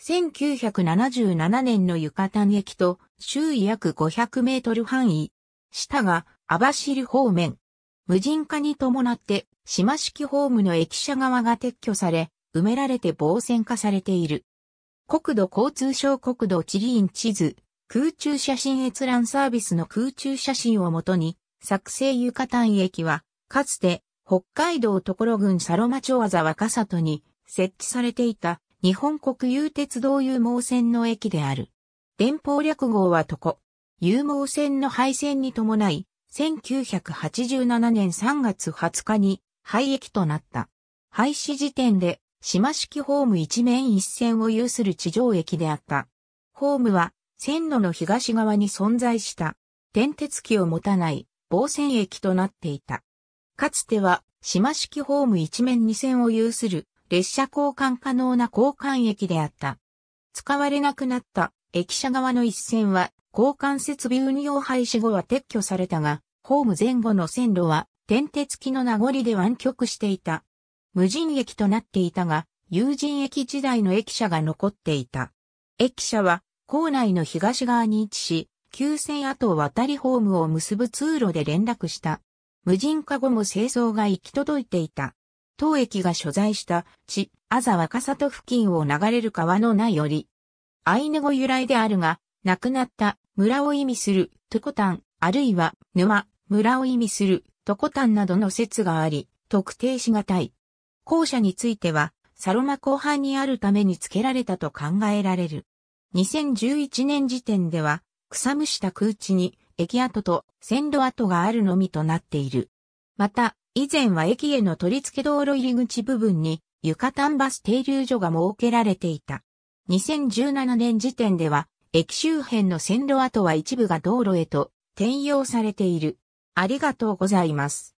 1977年の床カ駅と周囲約500メートル範囲、下が網走方面。無人化に伴って島式ホームの駅舎側が撤去され、埋められて防線化されている。国土交通省国土地理院地図、空中写真閲覧サービスの空中写真をもとに、作成床カ駅は、かつて、北海道所郡サロマ町和若里に設置されていた日本国有鉄道有毛線の駅である。電報略号はとこ。有毛線の廃線に伴い、1987年3月20日に廃駅となった。廃止時点で、島式ホーム一面一線を有する地上駅であった。ホームは、線路の東側に存在した、電鉄機を持たない、防線駅となっていた。かつては、島式ホーム一面二線を有する列車交換可能な交換駅であった。使われなくなった駅舎側の一線は交換設備運用廃止後は撤去されたが、ホーム前後の線路は点鉄機の名残で湾曲していた。無人駅となっていたが、有人駅時代の駅舎が残っていた。駅舎は校内の東側に位置し、急線跡を渡りホームを結ぶ通路で連絡した。無人化後も清掃が行き届いていた。当駅が所在した地、あざ若里付近を流れる川の名より、アイヌ語由来であるが、亡くなった村を意味するトコタン、あるいは沼、村を意味するトコタンなどの説があり、特定しがたい。校舎については、サロマ後半にあるために付けられたと考えられる。2011年時点では、草むした空地に駅跡と線路跡があるのみとなっている。また、以前は駅への取り付け道路入り口部分に、床端バス停留所が設けられていた。2017年時点では、駅周辺の線路跡は一部が道路へと転用されている。ありがとうございます。